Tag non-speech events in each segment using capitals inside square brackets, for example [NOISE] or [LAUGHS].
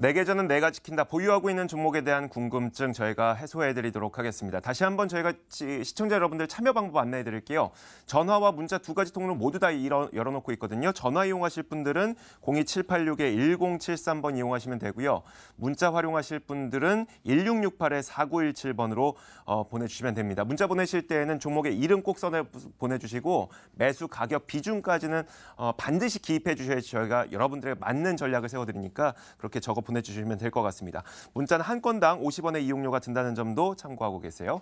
내계좌는 네 내가 지킨다 보유하고 있는 종목에 대한 궁금증 저희가 해소해드리도록 하겠습니다. 다시 한번 저희가 시청자 여러분들 참여 방법 안내해드릴게요. 전화와 문자 두 가지 통로 모두 다 열어놓고 있거든요. 전화 이용하실 분들은 02786-1073번 이용하시면 되고요. 문자 활용하실 분들은 1668-4917번으로 어, 보내주시면 됩니다. 문자 보내실 때에는 종목의 이름 꼭 써내 보내주시고 매수 가격 비중까지는 어, 반드시 기입해 주셔야 저희가 여러분들의 맞는 전략을 세워드리니까 그렇게 적어 보내주시면 될 것 같습니다. 문자는 한 건당 50원의 이용료가 든다는 점도 참고하고 계세요.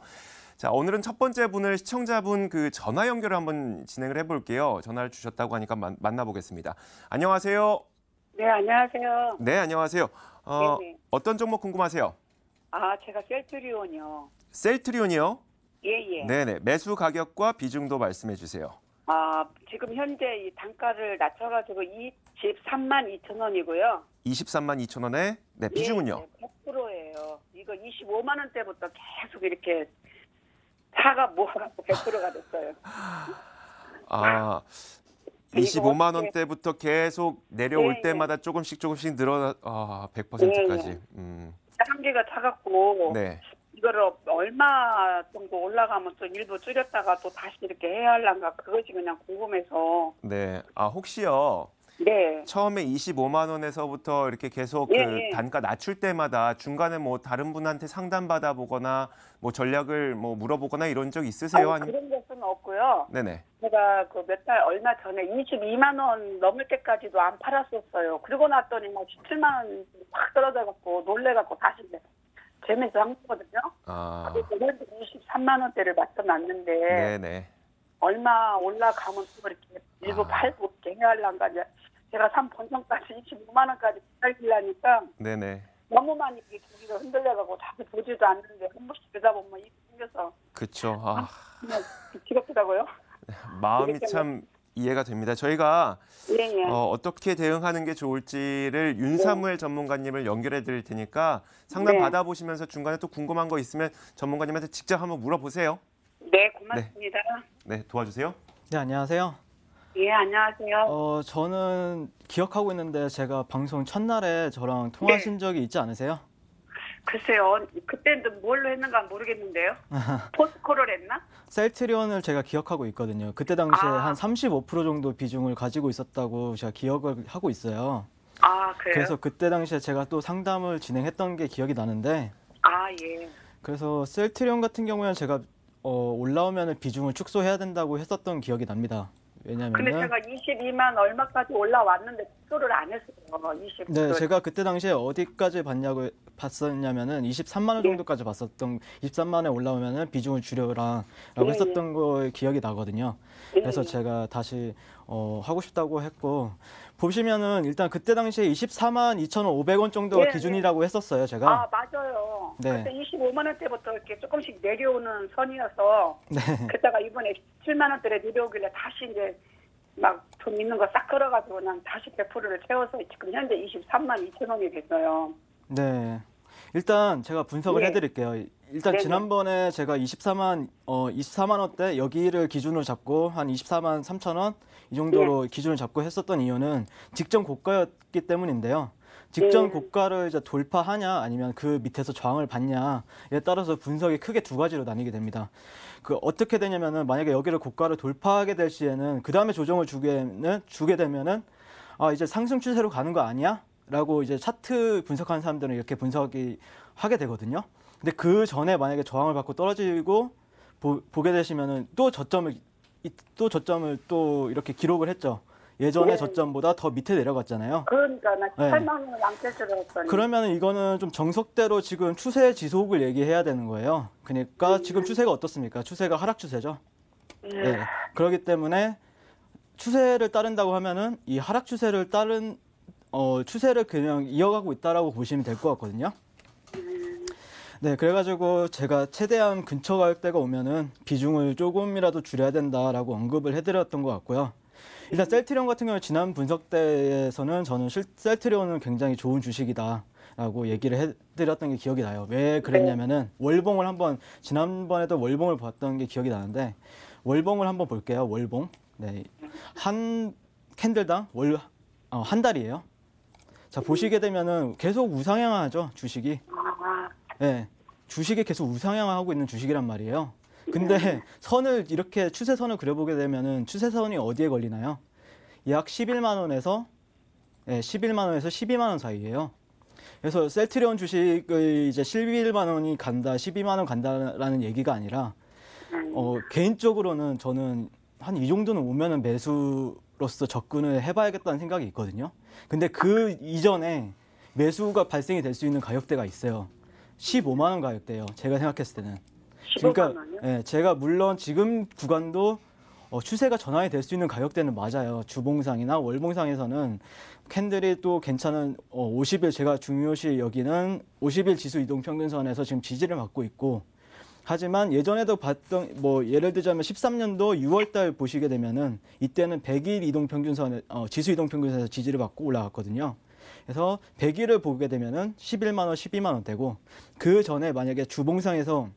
자, 오늘은 첫 번째 분을 시청자분 그 전화 연결을 한번 진행을 해볼게요. 전화를 주셨다고 하니까 만, 만나보겠습니다. 안녕하세요. 네, 안녕하세요. 네, 안녕하세요. 어, 네네. 네. 어떤 종목 궁금하세요? 아, 제가 셀트리온이요. 셀트리온이요? 예, 예. 네네. 네. 매수 가격과 비중도 말씀해 주세요. 아, 지금 현재 이 단가를 낮춰가지고 23만 2천 원이고요. 23만 2천 원에 네, 예, 비중은요? 예, 100%예요. 이거 25만 원대부터 계속 이렇게 차가 모아갖고 100%가 됐어요. 아, 25만 예. 원대부터 계속 내려올 예, 예. 때마다 조금씩 조금씩 늘어 나 아, 100%까지. 예, 예. 음. 한계가 차갑고 네. 이거를 얼마 정도 올라가면 또 일부 줄였다가 또 다시 이렇게 해야 할란가 그것이 그냥 궁금해서. 네. 아 혹시요. 네. 처음에 25만 원에서부터 이렇게 계속 그 예, 예. 단가 낮출 때마다 중간에 뭐 다른 분한테 상담 받아보거나 뭐 전략을 뭐 물어보거나 이런 적 있으세요? 아니, 아 그런 것은 없고요. 네네. 제가 그 몇 달 얼마 전에 22만 원 넘을 때까지도 안 팔았었어요. 그리고 났더니 막 뭐 17만 원 확 떨어져 갖고 놀래 갖고 다시 재면서 한 거거든요. 아. 23만 원대를 맞춰놨는데 네네. 얼마 올라가면 또 이렇게 일부 아. 팔고 갱해할란가 제가 산 본전까지 25만 원까지 기다리려니까 네네. 너무 많이 고기가 흔들려가고 자꾸 보지도 않는데 한 번씩 그러다 보면 이 생겨서 그쵸. 아. 그냥 네, 지겹더라고요. 마음이 참 이해가 됩니다. 저희가 네, 네, 어, 어떻게 대응하는 게 좋을지를 윤사무엘 네. 전문가님을 연결해 드릴 테니까 상담 네. 받아보시면서 중간에 또 궁금한 거 있으면 전문가님한테 직접 한번 물어보세요. 네, 고맙습니다. 네. 네, 도와주세요. 네, 안녕하세요. 예, 안녕하세요. 어, 저는 기억하고 있는데 제가 방송 첫날에 저랑 통화하신 적이 있지 않으세요? 글쎄요. 그때는 뭘로 했는가 모르겠는데요. 포스코를 했나? 셀트리온을 제가 기억하고 있거든요. 그때 당시에 아. 한35% 정도 비중을 가지고 있었다고 제가 기억을 하고 있어요. 아, 그래요? 그래서 그때 당시에 제가 또 상담을 진행했던 게 기억이 나는데 아, 예. 그래서 셀트리온 같은 경우에는 제가 어, 올라오면 비중을 축소해야 된다고 했었던 기억이 납니다. 왜냐면 근데 제가 22만 얼마까지 올라왔는데 축소를 안 했어요. 20. 네, 제가 그때 당시에 어디까지 봤냐고 봤었냐면은 23만 원 예. 정도까지 봤었던 23만 원에 올라오면은 비중을 줄여라라고 예, 예, 했었던 거 기억이 나거든요. 그래서 제가 다시 어, 하고 싶다고 했고 보시면은 일단 그때 당시에 24만 2,500원 정도가 예, 기준이라고 했었어요, 제가. 아, 맞아요. 네. 그때 25만 원대부터 이렇게 조금씩 내려오는 선이어서 네. 그때가 이번에 7만 원대에 내려오길래 다시 이제 막 돈 있는 거 싹 끌어가지고 난 다시 100%를 채워서 지금 현재 23만 2천 원이 됐어요. 네. 일단 제가 분석을 예. 해드릴게요. 일단 네네. 지난번에 제가 24만 어 24만 원대 여기를 기준으로 잡고 한 24만 3천 원 이 정도로 예. 기준을 잡고 했었던 이유는 직전 고가였기 때문인데요. 직전 예. 고가를 이제 돌파하냐 아니면 그 밑에서 저항을 받냐에 따라서 분석이 크게 두 가지로 나뉘게 됩니다. 그 어떻게 되냐면은 만약에 여기를 고가를 돌파하게 될 시에는 그 다음에 조정을 주게 주게 되면은 아 이제 상승 추세로 가는 거 아니야? 라고 이제 차트 분석하는 사람들은 이렇게 분석이 하게 되거든요. 근데 그 전에 만약에 저항을 받고 떨어지고 보, 게 되시면은 또 저점을 또 저점을 또 이렇게 기록을 했죠. 예전에 네. 저점보다 더 밑에 내려갔잖아요. 그러니까 8만 원을 안깨뜨렸더 그러면 이거는 좀 정석대로 지금 추세 지속을 얘기해야 되는 거예요. 그러니까 음. 지금 추세가 어떻습니까? 추세가 하락 추세죠. 음. 네. 네. 그렇기 때문에 추세를 따른다고 하면은 이 하락 추세를 따른 어, 추세를 그냥 이어가고 있다라고 보시면 될 것 같거든요. 네, 그래가지고 제가 최대한 근처 가격대가 오면은 비중을 조금이라도 줄여야 된다라고 언급을 해드렸던 것 같고요. 일단 셀트리온 같은 경우 지난 분석 때에서는 저는 셀트리온은 굉장히 좋은 주식이다. 라고 얘기를 해드렸던 게 기억이 나요. 왜 그랬냐면은 월봉을 한번 지난번에도 월봉을 봤던 게 기억이 나는데 월봉을 한번 볼게요. 월봉. 네. 한 캔들당 월, 어, 한 달이에요. 자 보시게 되면은 계속 우상향하죠 주식이. 네, 예, 주식이 계속 우상향하고 있는 주식이란 말이에요. 근데 선을 이렇게 추세선을 그려보게 되면은 추세선이 어디에 걸리나요? 약 11만 원에서 네, 예, 11만 원에서 12만 원 사이예요. 그래서 셀트리온 주식의 이제 11만 원이 간다, 12만 원 간다라는 얘기가 아니라 어, 개인적으로는 저는 한 이 정도는 오면은 매수 로서 접근을 해봐야겠다는 생각이 있거든요. 근데 그 이전에 매수가 발생이 될 수 있는 가격대가 있어요. 15만 원가격대요 제가 생각했을 때는. 그러니까 예, 제가 물론 지금 구간도 어, 추세가 전환이 될 수 있는 가격대는 맞아요. 주봉상이나 월봉상에서는 캔들이 또 괜찮은 어, 50일 제가 중요시 여기는 50일 지수 이동평균선에서 지금 지지를 받고 있고 하지만 예전에도 봤던 뭐 예를 들자면 13년도 6월달 보시게 되면은 이때는 100일 이동 평균선 어, 지수 이동 평균선에서 지지를 받고 올라갔거든요. 그래서 100일을 보게 되면은 11만 원, 12만 원 되고 그 전에 만약에 주봉상에서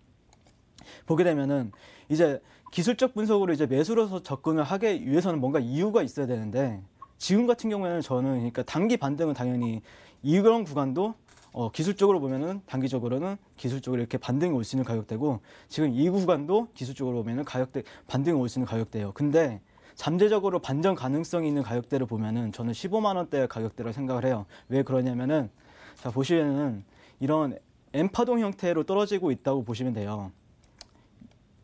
보게 되면은 이제 기술적 분석으로 이제 매수로서 접근을 하게 위해서는 뭔가 이유가 있어야 되는데 지금 같은 경우에는 저는 그러니까 단기 반등은 당연히 이런 구간도 어, 기술적으로 보면은 단기적으로는 기술적으로 이렇게 반등이 올 수 있는 가격대고 지금 이 구간도 기술적으로 보면은 가격대 반등이 올 수 있는 가격대예요. 근데 잠재적으로 반전 가능성이 있는 가격대를 보면은 저는 15만 원대 가격대라고 생각을 해요. 왜 그러냐면은 자 보시면은 이런 엠파동 형태로 떨어지고 있다고 보시면 돼요.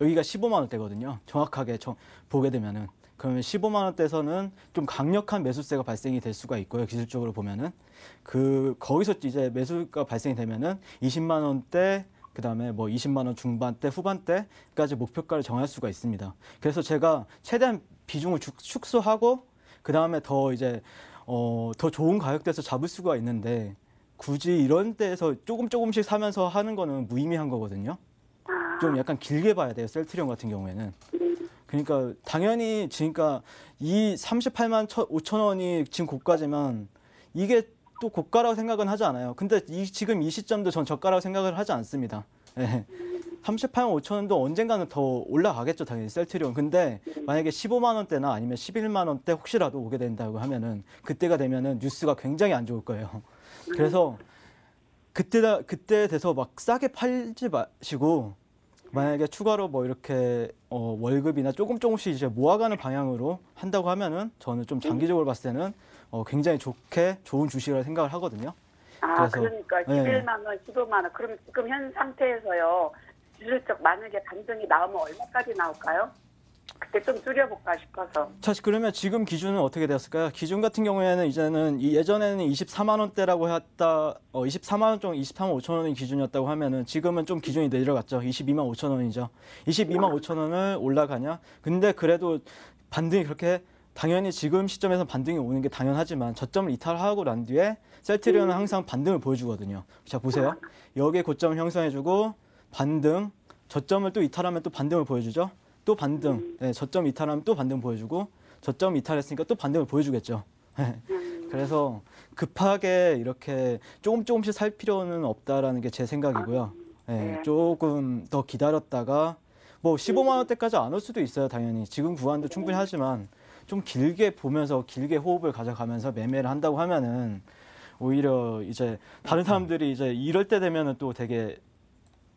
여기가 15만 원대거든요. 정확하게 저, 보게 되면은 그러면 15만 원대에서는 좀 강력한 매수세가 발생이 될 수가 있고요. 기술적으로 보면은 그 거기서 이제 매수가 발생이 되면은 20만 원대 그다음에 뭐 20만 원 중반대 후반대까지 목표가를 정할 수가 있습니다. 그래서 제가 최대한 비중을 축소하고 그다음에 더 이제 어, 더 좋은 가격대에서 잡을 수가 있는데 굳이 이런 데에서 조금 조금씩 사면서 하는 거는 무의미한 거거든요. 좀 약간 길게 봐야 돼요. 셀트리온 같은 경우에는. 네. 그러니까 당연히 지니까이 38만 5천 원이 지금 고가지만 이게 또 고가라고 생각은 하지 않아요. 근데 이, 지금 이 시점도 전 저가라고 생각을 하지 않습니다. 네. 38만 5천 원도 언젠가는 더 올라가겠죠, 당연히 셀트리온. 근데 만약에 15만 원대나 아니면 11만 원대 혹시라도 오게 된다고 하면은 그때가 되면은 뉴스가 굉장히 안 좋을 거예요. 그래서 그때 그때 돼서 막 싸게 팔지 마시고 만약에 추가로 뭐 이렇게 어, 월급이나 조금 조금씩 이제 모아가는 방향으로 한다고 하면은 저는 좀 음. 장기적으로 봤을 때는 어, 굉장히 좋게 좋은 주식이라 생각을 하거든요. 아, 그래서, 그러니까 11만 원, 15만 원. 그럼 지금 현 상태에서요. 주술적 만약에 반등이 나오면 얼마까지 나올까요? 그때 좀 줄여볼까 싶어서. 사실 그러면 지금 기준은 어떻게 되었을까요? 기준 같은 경우에는 이제는 이 예전에는 24만 원대라고 했다, 어, 24만 원 정도, 23만 5천 원이 기준이었다고 하면은 지금은 좀 기준이 내려갔죠. 22만 5천 원이죠. 22만 5천 원을 올라가냐? 근데 그래도 반등이 그렇게 당연히 지금 시점에서 반등이 오는 게 당연하지만 저점을 이탈하고 난 뒤에 셀트리온은 음. 항상 반등을 보여주거든요. 자 보세요. 음. 여기에 고점을 형성해주고 반등, 저점을 또 이탈하면 또 반등을 보여주죠. 또 반등, 음. 네, 저점 이탈하면 또 반등 보여주고 저점 이탈했으니까 또 반등을 보여주겠죠. [LAUGHS] 네. 그래서 급하게 이렇게 조금 조금씩 살 필요는 없다라는 게 제 생각이고요. 아, 네. 조금 더 기다렸다가 뭐 15만 원대까지 안 올 수도 있어요, 당연히. 지금 구간도 충분히 하지만 좀 길게 보면서 길게 호흡을 가져가면서 매매를 한다고 하면은 오히려 이제 다른 사람들이 이제 이럴 때 되면은 또 되게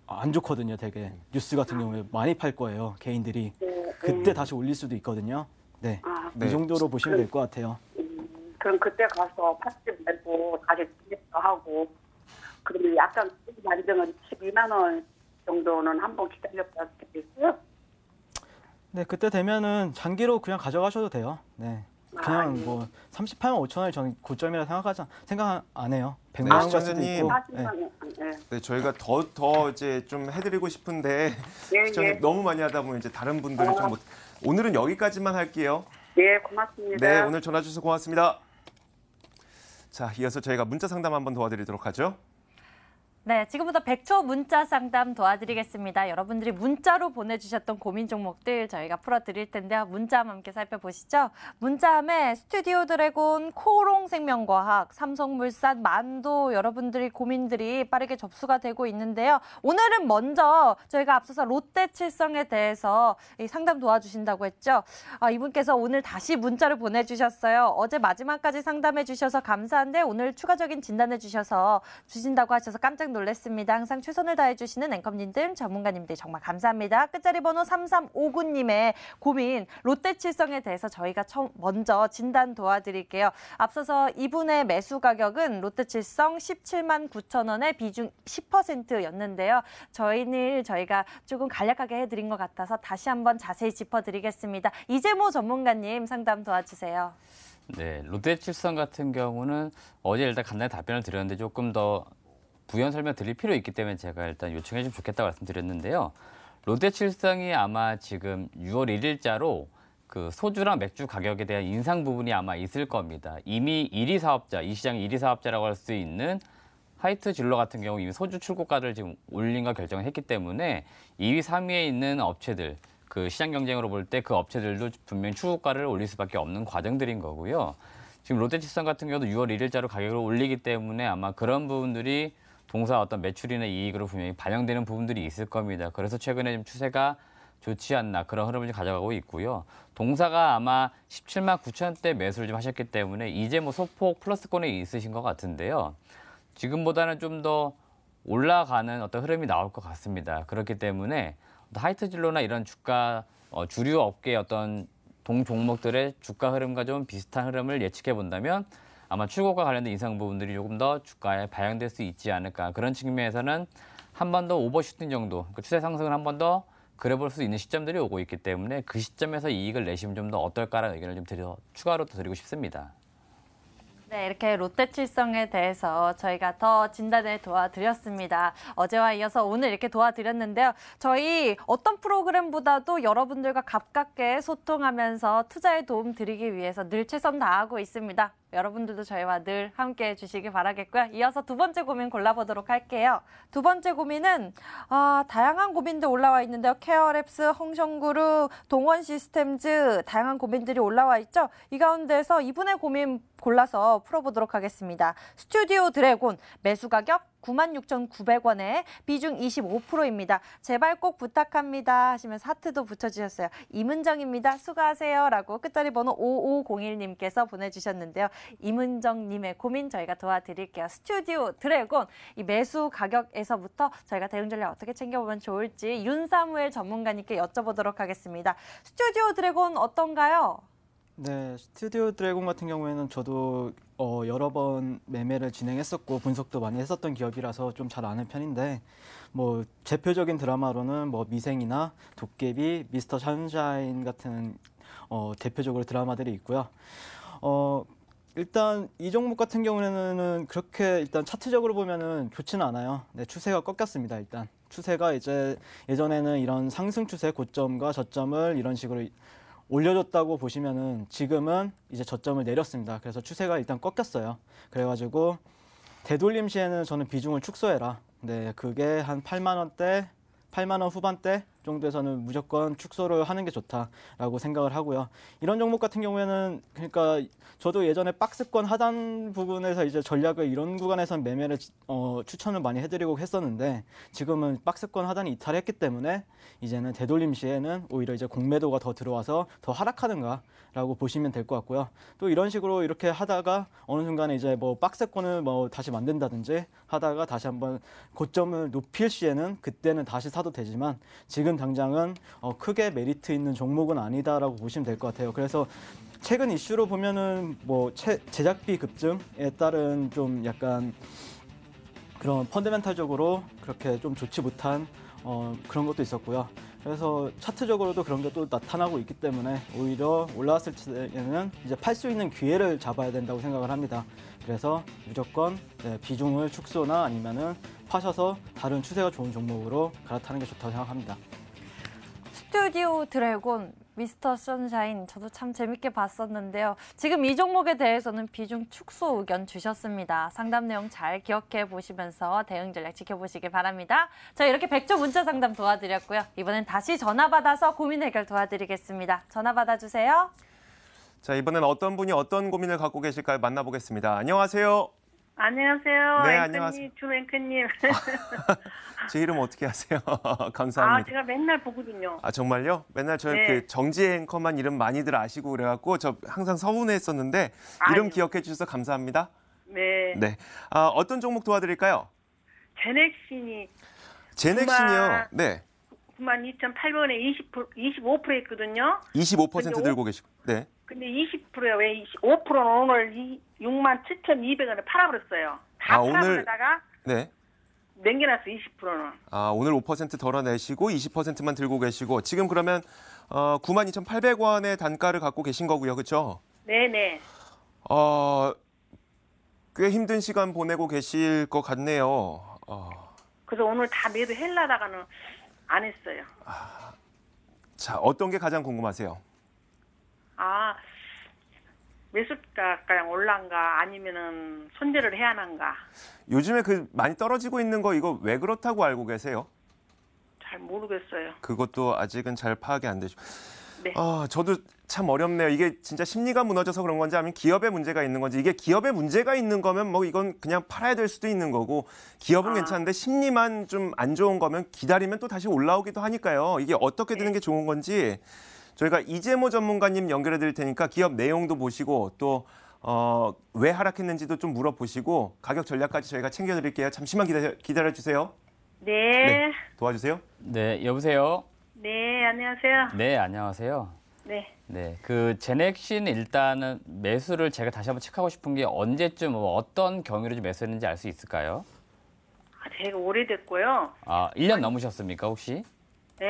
어, 안 좋거든요, 되게. 뉴스 같은 아. 경우에 많이 팔 거예요, 개인들이. 네, 네. 그때 다시 올릴 수도 있거든요. 네. 아, 이 그 네. 정도로 보시면 그 될것 같아요. 음, 그럼 그때 가서 팔지 말고 다시 진입도 하고 그러면 약간 만등은 12만 원 정도는 한번기다려봐도 되겠어요? 네, 그때 되면은 장기로 그냥 가져가셔도 돼요. 네. 그냥 아, 뭐 38만 5천 원을 저는 고점이라 생각하지 않- 생각 안 해요. 100만 원갈수 시청자님. 네. 네. 네, 저희가 더 더 이제 좀 해드리고 싶은데 예, 시청자 예. 너무 많이 하다 보면 이제 다른 분들은 좀 못. 오늘은 여기까지만 할게요. 예, 고맙습니다. 네, 오늘 전화 주셔서 고맙습니다. 자, 이어서 저희가 문자 상담 한번 도와드리도록 하죠. 네, 지금부터 100초 문자 상담 도와드리겠습니다. 여러분들이 문자로 보내주셨던 고민 종목들 저희가 풀어드릴 텐데요. 문자함 께 살펴보시죠. 문자함에 스튜디오 드래곤, 코롱 생명과학, 삼성물산, 만도 여러분들이 고민들이 빠르게 접수가 되고 있는데요. 오늘은 먼저 저희가 앞서서 롯데 칠성에 대해서 상담 도와주신다고 했죠. 아, 이분께서 오늘 다시 문자를 보내주셨어요. 어제 마지막까지 상담해 주셔서 감사한데 오늘 추가적인 진단해 주셔서 주신다고 하셔서 깜짝 놀랐습니다. 놀랐습니다. 항상 최선을 다해주시는 앵커님들, 전문가님들 정말 감사합니다. 끝자리 번호 3359님의 고민, 롯데 칠성에 대해서 저희가 처음 먼저 진단 도와드릴게요. 앞서서 이분의 매수 가격은 롯데 칠성 17만 9천 원에 비중 10%였는데요. 저희는 저희가 조금 간략하게 해드린 것 같아서 다시 한번 자세히 짚어드리겠습니다. 이재모 전문가님 상담 도와주세요. 네, 롯데칠성 같은 경우는 어제 일단 간단히 답변을 드렸는데 조금 더 부연 설명 드릴 필요 있기 때문에 제가 일단 요청해 주면 좋겠다 고 말씀드렸는데요. 롯데칠성이 아마 지금 6월 1일자로 그 소주랑 맥주 가격에 대한 인상 부분이 아마 있을 겁니다. 이미 1위 사업자, 이 시장 1위 사업자라고 할 수 있는 화이트 진로 같은 경우 이미 소주 출고가를 지금 올린 걸 결정했기 때문에 2위, 3위에 있는 업체들, 그 시장 경쟁으로 볼 때 그 업체들도 분명 출고가를 올릴 수밖에 없는 과정들인 거고요. 지금 롯데칠성 같은 경우도 6월 1일자로 가격을 올리기 때문에 아마 그런 부분들이 동사 어떤 매출이나 이익으로 분명히 반영되는 부분들이 있을 겁니다. 그래서 최근에 좀 추세가 좋지 않나 그런 흐름을 가져가고 있고요. 동사가 아마 17만 9천 대 매수를 좀 하셨기 때문에 이제 뭐 소폭 플러스권에 있으신 것 같은데요. 지금보다는 좀 더 올라가는 어떤 흐름이 나올 것 같습니다. 그렇기 때문에 하이트진로나 이런 주가 어, 주류 업계의 어떤 동 종목들의 주가 흐름과 좀 비슷한 흐름을 예측해 본다면 아마 출고가 관련된 인상 부분들이 조금 더 주가에 반영될 수 있지 않을까 그런 측면에서는 한 번 더 오버슈팅 정도 그 추세 상승을 한 번 더 그려볼 수 있는 시점들이 오고 있기 때문에 그 시점에서 이익을 내시면 좀 더 어떨까라는 의견을 좀 드려 추가로 또 드리고 싶습니다. 네, 이렇게 롯데칠성에 대해서 저희가 더 진단을 도와드렸습니다. 어제와 이어서 오늘 이렇게 도와드렸는데요. 저희 어떤 프로그램보다도 여러분들과 가깝게 소통하면서 투자에 도움 드리기 위해서 늘 최선 다하고 있습니다. 여러분들도 저희와 늘 함께 해주시길 바라겠고요. 이어서 두 번째 고민 골라보도록 할게요. 두 번째 고민은 아, 다양한 고민들 올라와 있는데요. 케어랩스, 홍성그루 동원시스템즈 다양한 고민들이 올라와 있죠. 이 가운데서 이분의 고민 골라서 풀어보도록 하겠습니다. 스튜디오 드래곤 매수 가격 96,900원에 비중 25%입니다. 제발 꼭 부탁합니다 하시면사트도 붙여주셨어요. 이문정입니다. 수고하세요 라고 끝자리 번호 5501님께서 보내주셨는데요. 이문정님의 고민 저희가 도와드릴게요. 스튜디오 드래곤 이 매수 가격에서부터 저희가 대응 전략 어떻게 챙겨보면 좋을지 윤사무엘 전문가님께 여쭤보도록 하겠습니다. 스튜디오 드래곤 어떤가요? 네, 스튜디오 드래곤 같은 경우에는 저도 어, 여러 번 매매를 진행했었고 분석도 많이 했었던 기억이라서좀 잘 아는 편인데 뭐 대표적인 드라마로는 뭐 미생이나 도깨비, 미스터 션샤인 같은 어, 대표적으로 드라마들이 있고요. 어, 일단 이 종목 같은 경우에는 그렇게 일단 차트적으로 보면은 좋지는 않아요. 네, 추세가 꺾였습니다. 일단 추세가 이제 예전에는 이런 상승 추세 고점과 저점을 이런 식으로 올려줬다고 보시면은 지금은 이제 저점을 내렸습니다. 그래서 추세가 일단 꺾였어요. 그래가지고 되돌림 시에는 저는 비중을 축소해라. 네, 그게 한 8만 원대, 8만 원 후반대 정도에서는 무조건 축소를 하는 게 좋다라고 생각을 하고요. 이런 종목 같은 경우에는 그러니까 저도 예전에 박스권 하단 부분에서 이제 전략을 이런 구간에선 매매를 어, 추천을 많이 해드리고 했었는데 지금은 박스권 하단이 이탈했기 때문에 이제는 되돌림 시에는 오히려 이제 공매도가 더 들어와서 더 하락하는가라고 보시면 될 것 같고요. 또 이런 식으로 이렇게 하다가 어느 순간에 이제 뭐 박스권을 뭐 다시 만든다든지 하다가 다시 한번 고점을 높일 시에는 그때는 다시 사도 되지만 지금 당장은 어, 크게 메리트 있는 종목은 아니다라고 보시면 될 것 같아요. 그래서 최근 이슈로 보면은 뭐 채, 제작비 급증에 따른 좀 약간 그런 펀더멘탈적으로 그렇게 좀 좋지 못한 어, 그런 것도 있었고요. 그래서 차트적으로도 그런 게 또 나타나고 있기 때문에 오히려 올라왔을 때에는 이제 팔 수 있는 기회를 잡아야 된다고 생각을 합니다. 그래서 무조건 네, 비중을 축소나 아니면은 파셔서 다른 추세가 좋은 종목으로 갈아타는 게 좋다고 생각합니다. 스튜디오 드래곤, 미스터 선샤인 저도 참 재밌게 봤었는데요. 지금 이 종목에 대해서는 비중 축소 의견 주셨습니다. 상담 내용 잘 기억해 보시면서 대응 전략 지켜보시길 바랍니다. 자 이렇게 백조 문자 상담 도와드렸고요. 이번엔 다시 전화 받아서 고민 해결 도와드리겠습니다. 전화 받아주세요. 자 이번엔 어떤 분이 어떤 고민을 갖고 계실까요? 만나보겠습니다. 안녕하세요. 안녕하세요. 네, 안녕하세요. 주앵크님. [LAUGHS] 제 이름 어떻게 하세요? [LAUGHS] 감사합니다. 아, 제가 맨날 보거든요. 아, 정말요? 맨날 저 네. 그 정지 앵커만 이름 많이들 아시고 그래갖고 저 항상 서운했었는데 이름 기억해 주셔서 감사합니다. 네. 네. 아, 어떤 종목 도와드릴까요? 제넥신이. 제넥신이요? 네. 92,800원에 2 5 있거든요. 25% 들고 계시고. 네. 근데 20%에 왜 5%는 오늘 6만 7,200원에 팔아버렸어요. 다 아, 오늘 팔아버리다가 네. 냉겨놨어 20%는. 아 오늘 5% 덜어내시고 20%만 들고 계시고 지금 그러면 어, 92,800원의 단가를 갖고 계신 거고요, 그렇죠? 네네. 어, 꽤 힘든 시간 보내고 계실 것 같네요. 어. 그래서 오늘 다 매도 헬라다가는 안 했어요. 아, 자 어떤 게 가장 궁금하세요? 아, 매수가가량 올란가 아니면은 손절을 해야 하는가 요즘에 그 많이 떨어지고 있는 거 이거 왜 그렇다고 알고 계세요? 잘 모르겠어요. 그것도 아직은 잘 파악이 안 되죠. 네. 아, 저도 참 어렵네요. 이게 진짜 심리가 무너져서 그런 건지 아니면 기업의 문제가 있는 건지 이게 기업의 문제가 있는 거면 뭐 이건 그냥 팔아야 될 수도 있는 거고 기업은 아. 괜찮은데 심리만 좀 안 좋은 거면 기다리면 또 다시 올라오기도 하니까요. 이게 어떻게 되는 네. 게 좋은 건지 저희가 이재모 전문가님 연결해 드릴 테니까 기업 내용도 보시고 또 어, 왜 하락했는지도 좀 물어보시고 가격 전략까지 저희가 챙겨 드릴게요. 잠시만 기다려, 기다려 주세요. 네. 네. 도와주세요. 네, 여보세요. 네, 안녕하세요. 네, 안녕하세요. 네. 네, 그 제넥신 일단은 매수를 제가 다시 한번 체크하고 싶은 게 언제쯤 뭐 어떤 경위로 좀 매수했는지 알 수 있을까요? 아, 되게 오래됐고요. 아, 1년 넘으셨습니까, 혹시? 네,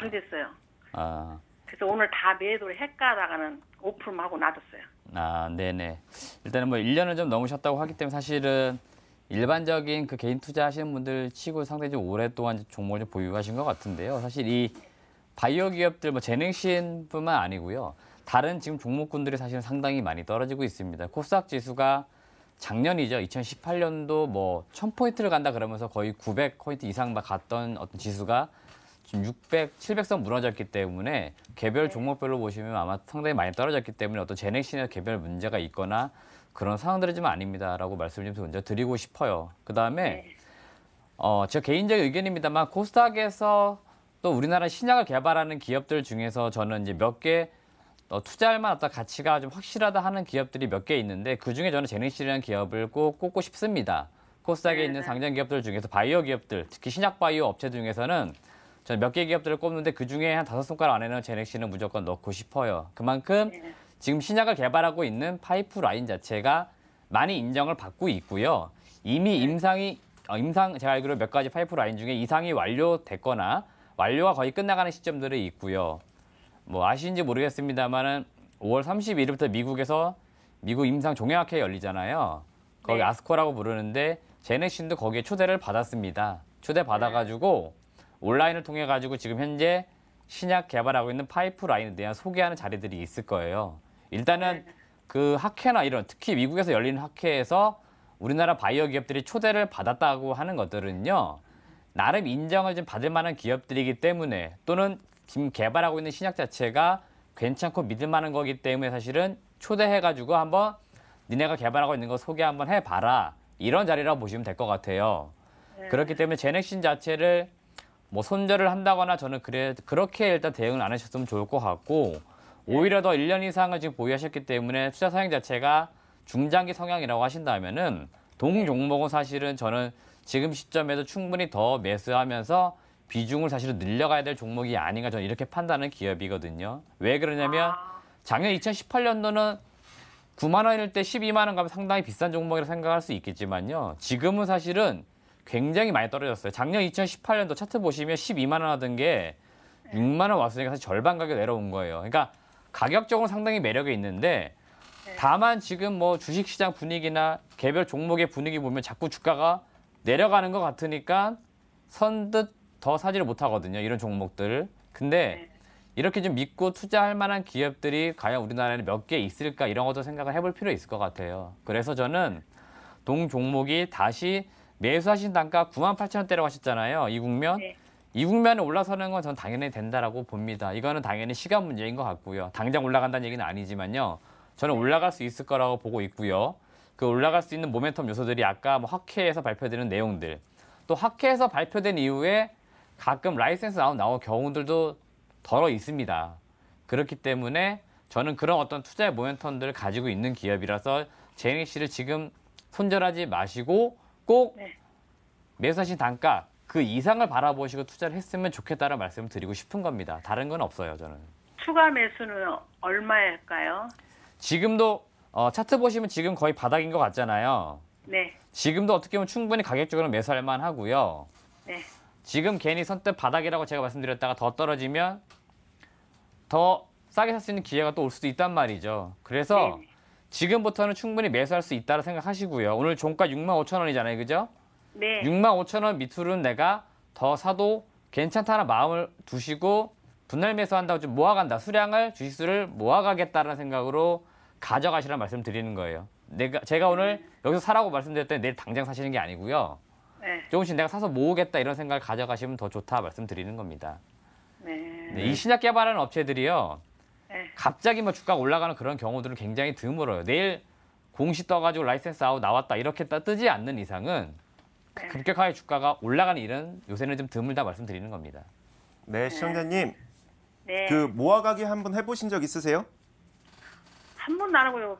오래됐어요. 아. 그래서 오늘 다 매도를 했가다가는 오품하고 놔뒀어요. 아, 네네. 일단은 뭐 1년을 좀 넘으셨다고 하기 때문에 사실은 일반적인 그 개인 투자하시는 분들 치고 상당히 좀 오랫동안 종목을 좀 보유하신 것 같은데요. 사실 이 바이오 기업들 뭐 재능신뿐만 아니고요. 다른 지금 종목군들이 사실은 상당히 많이 떨어지고 있습니다. 코스닥 지수가 작년이죠. 2018년도 뭐 1000포인트를 간다 그러면서 거의 900포인트 이상 갔던 어떤 지수가 지금 600, 700선 무너졌기 때문에 개별 종목별로 보시면 아마 상당히 많이 떨어졌기 때문에 어떤 재넥신의 개별 문제가 있거나 그런 상황들은 좀 아닙니다라고 말씀을 좀 먼저 드리고 싶어요. 그 다음에 네. 어, 제 개인적인 의견입니다만 코스닥에서 또 우리나라 신약을 개발하는 기업들 중에서 저는 이제 몇개 어, 투자할 만한 어떤 가치가 좀 확실하다 하는 기업들이 몇 개 있는데 그중에 저는 제네시라는 기업을 꼭 꼽고 싶습니다. 코스닥에 네, 있는 네. 상장 기업들 중에서 바이오 기업들, 특히 신약 바이오 업체 중에서는 몇개 기업들을 꼽는데 그중에 한 다섯 손가락 안에는 제넥씨는 무조건 넣고 싶어요. 그만큼 네. 지금 신약을 개발하고 있는 파이프라인 자체가 많이 인정을 받고 있고요. 이미 네. 임상이 어, 임상 제가 알기로 몇 가지 파이프라인 중에 이상이 완료됐거나 완료가 거의 끝나가는 시점들이 있고요. 뭐 아시는지 모르겠습니다만은 5월 31일부터 미국에서 미국 임상 종양학회 열리잖아요. 거기 네. 아스코라고 부르는데 제네신도 거기에 초대를 받았습니다. 초대 받아가지고 네. 온라인을 통해 가지고 지금 현재 신약 개발하고 있는 파이프라인에 대한 소개하는 자리들이 있을 거예요. 일단은 네. 그 학회나 이런 특히 미국에서 열리는 학회에서 우리나라 바이오 기업들이 초대를 받았다고 하는 것들은요. 나름 인정을 좀 받을 만한 기업들이기 때문에 또는 지금 개발하고 있는 신약 자체가 괜찮고 믿을 만한 거기 때문에 사실은 초대해가지고 한번 니네가 개발하고 있는 거 소개 한번 해봐라. 이런 자리라고 보시면 될 것 같아요. 네. 그렇기 때문에 제넥신 자체를 뭐 손절을 한다거나 저는 그래 그렇게 일단 대응을 안 하셨으면 좋을 것 같고 오히려 더 1년 이상을 지금 보유하셨기 때문에 투자 성향 자체가 중장기 성향이라고 하신다면은 동 종목은 사실은 저는 지금 시점에서 충분히 더 매수하면서 비중을 사실은 늘려가야 될 종목이 아닌가 저는 이렇게 판단하는 기업이거든요. 왜 그러냐면 아. 작년 2018년도는 9만 원일 때 12만 원 가면 상당히 비싼 종목이라 고 생각할 수 있겠지만요. 지금은 사실은 굉장히 많이 떨어졌어요. 작년 2018년도 차트 보시면 12만 원 하던 게 6만 원 왔으니까 사실 절반 가격 내려온 거예요. 그러니까 가격적으로 상당히 매력이 있는데 네. 다만 지금 뭐 주식시장 분위기나 개별 종목의 분위기 보면 자꾸 주가가 내려가는 것 같으니까 선뜻 더 사지를 못하거든요. 이런 종목들. 근데 네. 이렇게 좀 믿고 투자할 만한 기업들이 과연 우리나라에는 몇 개 있을까 이런 것도 생각을 해볼 필요 있을 것 같아요. 그래서 저는 동 종목이 다시 매수하신 단가 9 8 0 0 0 원대라고 하셨잖아요. 이 국면. 네. 이 국면에 올라서는 건 전 당연히 된다라고 봅니다. 이거는 당연히 시간 문제인 것 같고요. 당장 올라간다는 얘기는 아니지만요. 저는 네. 올라갈 수 있을 거라고 보고 있고요. 그 올라갈 수 있는 모멘텀 요소들이 아까 뭐 학회에서 발표되는 내용들 또 학회에서 발표된 이후에 가끔 라이센스 아웃 나온 경우들도 덜어 있습니다. 그렇기 때문에 저는 그런 어떤 투자의 모멘텀들을 가지고 있는 기업이라서 제닉 씨를 지금 손절하지 마시고 꼭 네. 매수하신 단가 그 이상을 바라보시고 투자를 했으면 좋겠다는 말씀을 드리고 싶은 겁니다. 다른 건 없어요, 저는. 추가 매수는 얼마일까요? 지금도 어, 차트 보시면 지금 거의 바닥인 것 같잖아요. 네. 지금도 어떻게 보면 충분히 가격적으로 매수할 만하고요. 네. 지금 괜히 선뜻 바닥이라고 제가 말씀드렸다가 더 떨어지면 더 싸게 살 수 있는 기회가 또 올 수도 있단 말이죠. 그래서 네. 지금부터는 충분히 매수할 수 있다고 생각하시고요. 오늘 종가 6만 5천 원이잖아요. 그죠? 네. 6만 5천 원 밑으로는 내가 더 사도 괜찮다는 마음을 두시고 분할 매수한다고 좀 모아간다. 수량을 주식수를 모아가겠다는 생각으로 가져가시라는 말씀 드리는 거예요. 내가 제가 오늘 여기서 사라고 말씀드렸더니 내일 당장 사시는 게 아니고요. 네. 조금씩 내가 사서 모으겠다 이런 생각을 가져가시면 더 좋다 말씀드리는 겁니다. 네. 네, 이 신약 개발하는 업체들이요. 네. 갑자기 뭐 주가가 올라가는 그런 경우들은 굉장히 드물어요. 내일 공시 떠가지고 라이센스 아웃 나왔다 이렇게 뜨지 않는 이상은 네. 급격하게 주가가 올라가는 일은 요새는 좀 드물다 말씀드리는 겁니다. 네, 네, 시청자님. 네. 그 모아가기 한번 해보신 적 있으세요? 한 번도 안 하고요.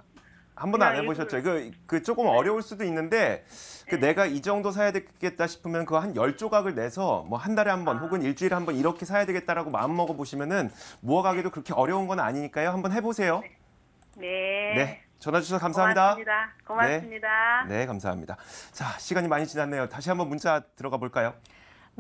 한번안 해보셨죠? 그, 그 조금 네. 어려울 수도 있는데 그 네. 내가 이 정도 사야 되겠다 싶으면 그거 한 열조각을 내서 뭐 한 달에 한번 아. 혹은 일주일에 한 번 이렇게 사야 되겠다라고 마음 먹어보시면은 모아가기도 그렇게 어려운 건 아니니까요. 한번 해보세요. 네. 네. 네. 전화 주셔서 감사합니다. 고맙습니다. 고맙습니다. 네. 네, 감사합니다. 자, 시간이 많이 지났네요. 다시 한번 문자 들어가 볼까요?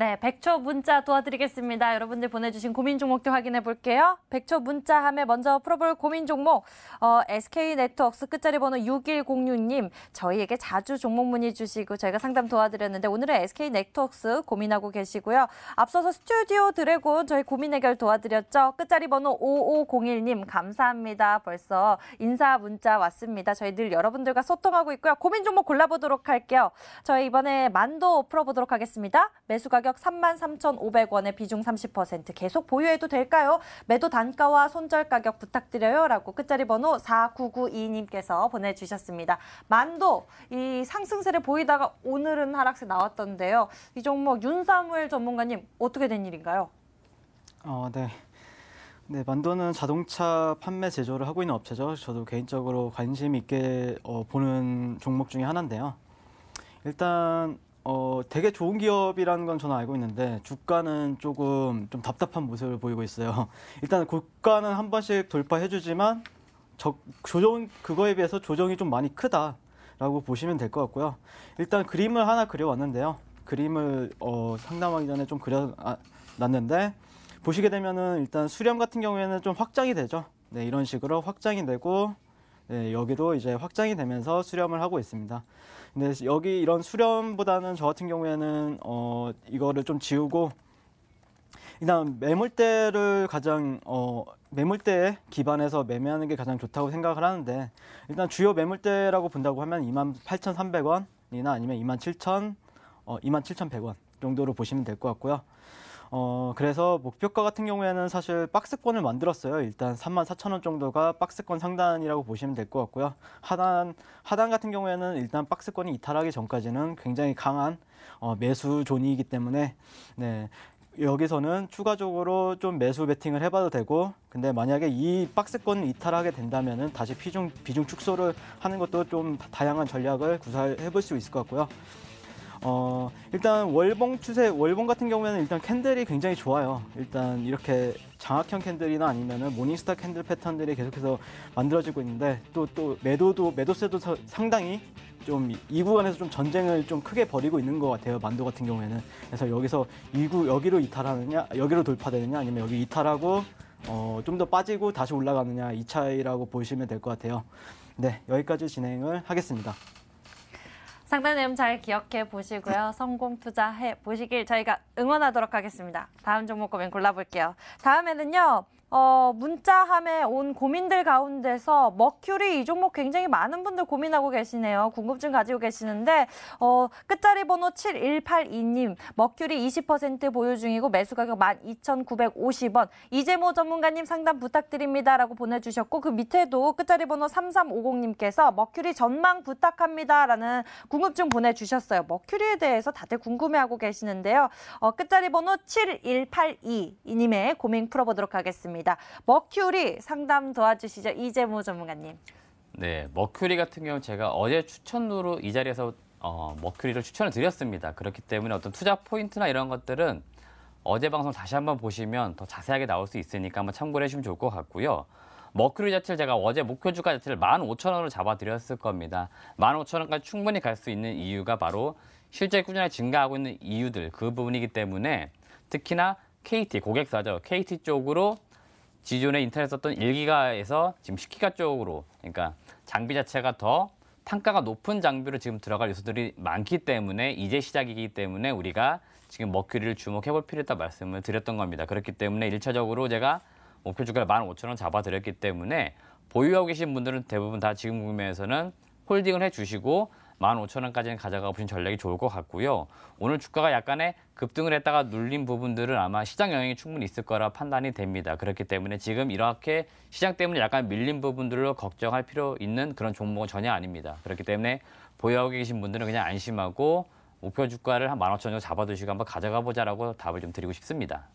네, 100초 문자 도와드리겠습니다. 여러분들 보내주신 고민 종목도 확인해 볼게요. 100초 문자함에 먼저 풀어볼 고민 종목, 어, SK네트웍스 끝자리 번호 6106님, 저희에게 자주 종목 문의 주시고 저희가 상담 도와드렸는데 오늘은 SK네트웍스 고민하고 계시고요. 앞서서 스튜디오 드래곤 저희 고민 해결 도와드렸죠. 끝자리 번호 5501님, 감사합니다. 벌써 인사 문자 왔습니다. 저희 늘 여러분들과 소통하고 있고요. 고민 종목 골라보도록 할게요. 저희 이번에 만도 풀어보도록 하겠습니다. 매수 가격 가격 3 3 5 0 0원에 비중 30% 계속 보유해도 될까요? 매도 단가와 손절 가격 부탁드려요. 라고 끝자리 번호 4992님께서 보내주셨습니다. 만도 이 상승세를 보이다가 오늘은 하락세 나왔던데요. 이 종목 윤사무엘 전문가님 어떻게 된 일인가요? 어, 네. 네, 만도는 자동차 판매 제조를 하고 있는 업체죠. 저도 개인적으로 관심 있게 어, 보는 종목 중에 하나인데요. 일단 어, 되게 좋은 기업이라는 건 저는 알고 있는데 주가는 조금 좀 답답한 모습을 보이고 있어요. [LAUGHS] 일단 고가는 한 번씩 돌파해주지만 저, 조정 그거에 비해서 조정이 좀 많이 크다라고 보시면 될 것 같고요. 일단 그림을 하나 그려왔는데요. 그림을 어, 상담하기 전에 좀 그려놨는데 보시게 되면은 일단 수렴 같은 경우에는 좀 확장이 되죠. 네, 이런 식으로 확장이 되고 네, 여기도 이제 확장이 되면서 수렴을 하고 있습니다. 근데 여기 이런 수렴보다는 저 같은 경우에는 어 이거를 좀 지우고 일단 매물대를 가장 어 매물대에 기반해서 매매하는 게 가장 좋다고 생각을 하는데 일단 주요 매물대라고 본다고 하면 28,300원이나 아니면 27,000 어, 27,100원 정도로 보시면 될 것 같고요. 어, 그래서 목표가 같은 경우에는 사실 박스권을 만들었어요. 일단 34,000원 정도가 박스권 상단이라고 보시면 될 것 같고요. 하단, 하단 같은 경우에는 일단 박스권이 이탈하기 전까지는 굉장히 강한 어, 매수 존이기 때문에 네, 여기서는 추가적으로 좀 매수 베팅을 해봐도 되고 근데 만약에 이 박스권 이탈하게 된다면은 다시 비중 비중 축소를 하는 것도 좀 다양한 전략을 구사해 볼 수 있을 것 같고요. 어, 일단 월봉 추세, 월봉 같은 경우에는 일단 캔들이 굉장히 좋아요. 일단 이렇게 장학형 캔들이나 아니면은 모닝스타 캔들 패턴들이 계속해서 만들어지고 있는데 또 또 매도도 매도세도 상당히 좀 이 구간에서 좀 전쟁을 좀 크게 벌이고 있는 것 같아요. 만도 같은 경우에는 그래서 여기서 이 구 여기로 이탈하느냐, 여기로 돌파되느냐 아니면 여기 이탈하고 어, 좀 더 빠지고 다시 올라가느냐 이 차이라고 보시면 될 것 같아요. 네, 여기까지 진행을 하겠습니다. 상담 내용 잘 기억해 보시고요. 성공 투자해 보시길 저희가 응원하도록 하겠습니다. 다음 종목 고민 골라볼게요. 다음에는요. 어, 문자함에 온 고민들 가운데서 머큐리 이 종목 굉장히 많은 분들 고민하고 계시네요. 궁금증 가지고 계시는데 어, 끝자리 번호 7182님 머큐리 20% 보유 중이고 매수 가격 12,950원 이재모 뭐 전문가님 상담 부탁드립니다 라고 보내주셨고 그 밑에도 끝자리 번호 3350님께서 머큐리 전망 부탁합니다 라는 궁 궁금증 보내주셨어요. 머큐리에 뭐, 대해서 다들 궁금해하고 계시는데요. 어, 끝자리 번호 7182님의 고민 풀어보도록 하겠습니다. 머큐리 상담 도와주시죠. 이재모 전문가님. 네, 머큐리 같은 경우 제가 어제 추천으로 이 자리에서 어, 머큐리를 추천을 드렸습니다. 그렇기 때문에 어떤 투자 포인트나 이런 것들은 어제 방송 다시 한번 보시면 더 자세하게 나올 수 있으니까 한번 참고해 를 주시면 좋을 것 같고요. 머큐리 자체를 제가 어제 목표 주가 자체를 15,000원으로 잡아드렸을 겁니다. 15,000원까지 충분히 갈 수 있는 이유가 바로 실제 꾸준히 증가하고 있는 이유들 그 부분이기 때문에 특히나 KT 고객사죠. KT 쪽으로 기존에 인터넷 썼던 1기가에서 지금 10기가 쪽으로 그러니까 장비 자체가 더 탄가가 높은 장비로 지금 들어갈 요소들이 많기 때문에 이제 시작이기 때문에 우리가 지금 머큐리를 주목해 볼 필요있다 말씀을 드렸던 겁니다. 그렇기 때문에 일차적으로 제가 목표 주가를 만 오천 원 잡아드렸기 때문에 보유하고 계신 분들은 대부분 다 지금 구매에서는 홀딩을 해주시고 만 오천 원까지는 가져가 보신 전략이 좋을 것 같고요. 오늘 주가가 약간의 급등을 했다가 눌린 부분들은 아마 시장 영향이 충분히 있을 거라 판단이 됩니다. 그렇기 때문에 지금 이렇게 시장 때문에 약간 밀린 부분들로 걱정할 필요 있는 그런 종목은 전혀 아닙니다. 그렇기 때문에 보유하고 계신 분들은 그냥 안심하고 목표 주가를 한만 오천 원 정도 잡아두시고 한번 가져가 보자라고 답을 좀 드리고 싶습니다.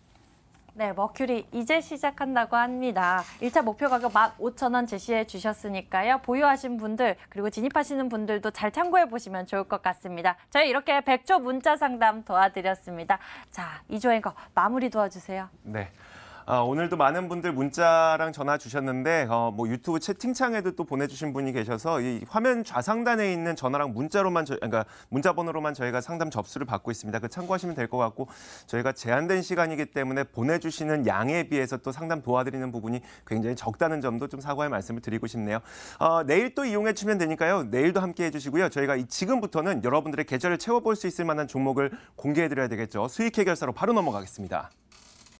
네, 머큐리 이제 시작한다고 합니다. 1차 목표 가격 15,000원 제시해 주셨으니까요. 보유하신 분들 그리고 진입하시는 분들도 잘 참고해 보시면 좋을 것 같습니다. 저희 이렇게 100초 문자 상담 도와드렸습니다. 자, 이조 앵거 마무리 도와주세요. 네. 어, 오늘도 많은 분들 문자랑 전화 주셨는데 어, 뭐 유튜브 채팅창에도 또 보내주신 분이 계셔서 이 화면 좌상단에 있는 전화랑 문자로만 저, 그러니까 문자 번호로만 저희가 상담 접수를 받고 있습니다. 그 참고하시면 될 것 같고 저희가 제한된 시간이기 때문에 보내주시는 양에 비해서 또 상담 도와드리는 부분이 굉장히 적다는 점도 좀 사과의 말씀을 드리고 싶네요. 어, 내일 또 이용해 주면 되니까요. 내일도 함께 해주시고요. 저희가 지금부터는 여러분들의 계절을 채워볼 수 있을 만한 종목을 공개해드려야 되겠죠. 수익 해결사로 바로 넘어가겠습니다.